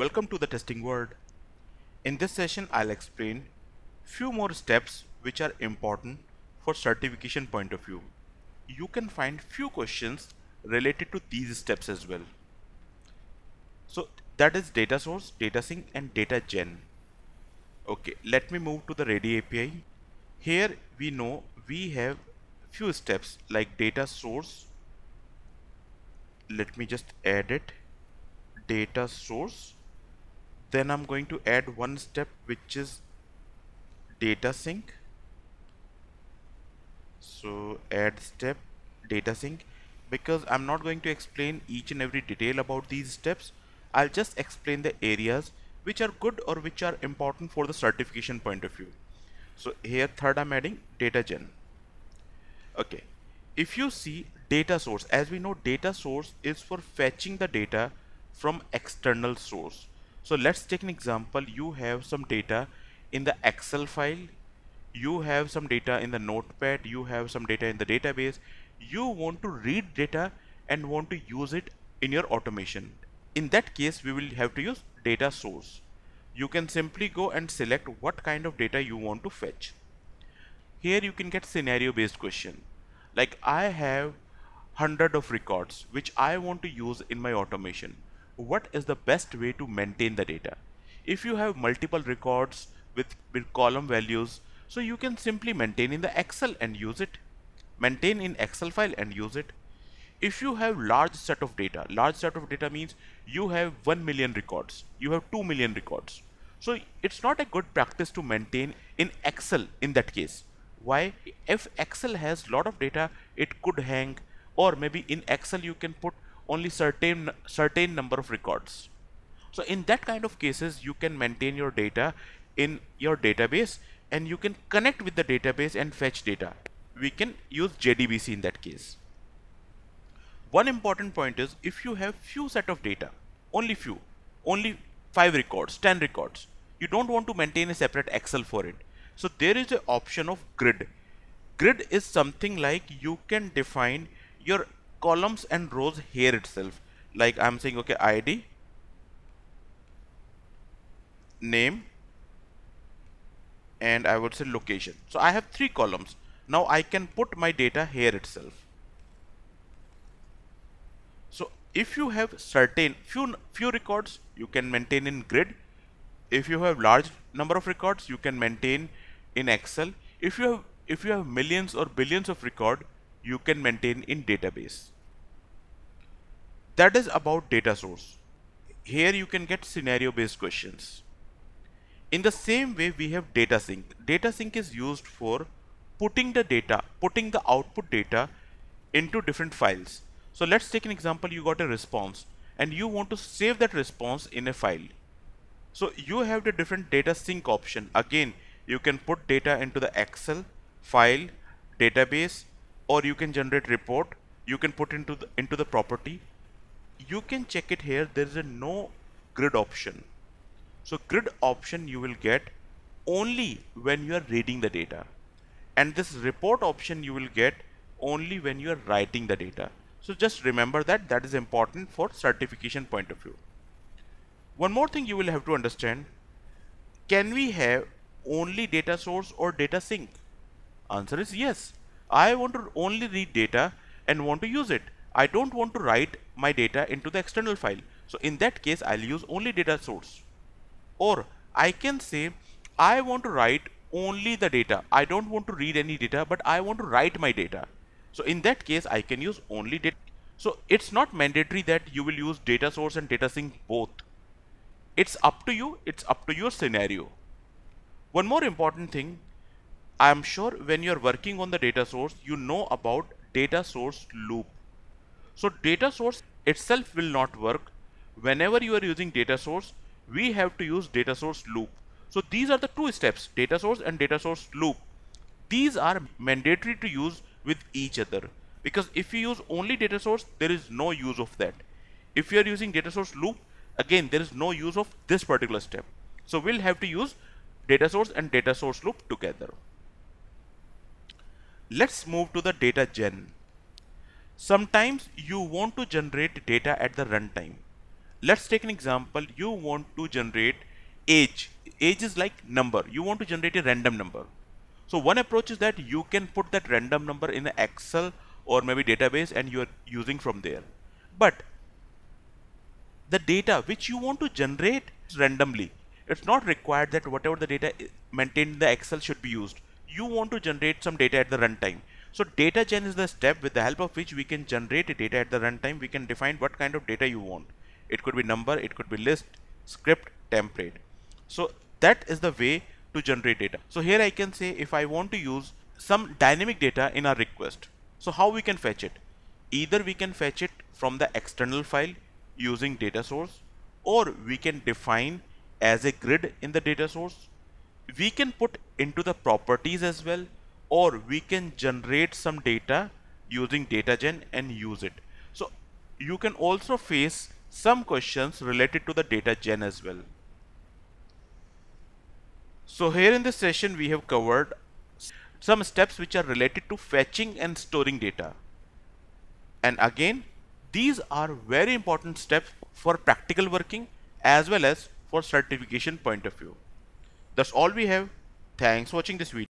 Welcome to the testing world. In this session I'll explain few more steps which are important for certification point of view. You can find few questions related to these steps as well. So that is data source, data sync and data gen. Okay, let me move to the ready API. Here we know we have few steps like data source. Let me just add it data source then I'm going to add one step which is data sync so add step data sync because I'm not going to explain each and every detail about these steps I'll just explain the areas which are good or which are important for the certification point of view so here third I'm adding data gen okay if you see data source as we know data source is for fetching the data from external source so let's take an example you have some data in the excel file you have some data in the notepad you have some data in the database you want to read data and want to use it in your automation in that case we will have to use data source you can simply go and select what kind of data you want to fetch here you can get scenario based question like I have hundred of records which I want to use in my automation what is the best way to maintain the data. If you have multiple records with, with column values, so you can simply maintain in the Excel and use it, maintain in Excel file and use it. If you have large set of data, large set of data means you have 1 million records, you have 2 million records. So it's not a good practice to maintain in Excel in that case. Why? If Excel has lot of data, it could hang or maybe in Excel you can put only certain certain number of records so in that kind of cases you can maintain your data in your database and you can connect with the database and fetch data we can use JDBC in that case one important point is if you have few set of data only few only five records 10 records you don't want to maintain a separate Excel for it so there is an option of grid grid is something like you can define your columns and rows here itself like I'm saying okay ID name and I would say location so I have three columns now I can put my data here itself so if you have certain few few records you can maintain in grid if you have large number of records you can maintain in Excel if you have if you have millions or billions of record you can maintain in database. That is about data source. Here you can get scenario based questions. In the same way we have data sync. Data sync is used for putting the data, putting the output data into different files. So let's take an example you got a response and you want to save that response in a file. So you have the different data sync option. Again, you can put data into the Excel, file, database, or you can generate report you can put into the into the property you can check it here there is a no grid option so grid option you will get only when you are reading the data and this report option you will get only when you are writing the data so just remember that that is important for certification point of view one more thing you will have to understand can we have only data source or data sync answer is yes I want to only read data and want to use it. I don't want to write my data into the external file. So in that case, I'll use only data source. Or I can say, I want to write only the data. I don't want to read any data, but I want to write my data. So in that case, I can use only data. So it's not mandatory that you will use data source and data sync both. It's up to you. It's up to your scenario. One more important thing I'm sure when you're working on the data source, you know about data source loop. So data source itself will not work. Whenever you are using data source, we have to use data source loop. So these are the two steps, data source and data source loop. These are mandatory to use with each other because if you use only data source, there is no use of that. If you are using data source loop, again, there is no use of this particular step. So we'll have to use data source and data source loop together. Let's move to the data gen. Sometimes you want to generate data at the runtime. Let's take an example. You want to generate age. Age is like number. You want to generate a random number. So one approach is that you can put that random number in the Excel or maybe database and you are using from there. But the data which you want to generate randomly, it's not required that whatever the data maintained in the Excel should be used you want to generate some data at the runtime. So data gen is the step with the help of which we can generate data at the runtime. We can define what kind of data you want. It could be number, it could be list, script, template. So that is the way to generate data. So here I can say if I want to use some dynamic data in our request. So how we can fetch it? Either we can fetch it from the external file using data source or we can define as a grid in the data source we can put into the properties as well or we can generate some data using data gen and use it so you can also face some questions related to the data gen as well so here in this session we have covered some steps which are related to fetching and storing data and again these are very important steps for practical working as well as for certification point of view that's all we have. Thanks for watching this video.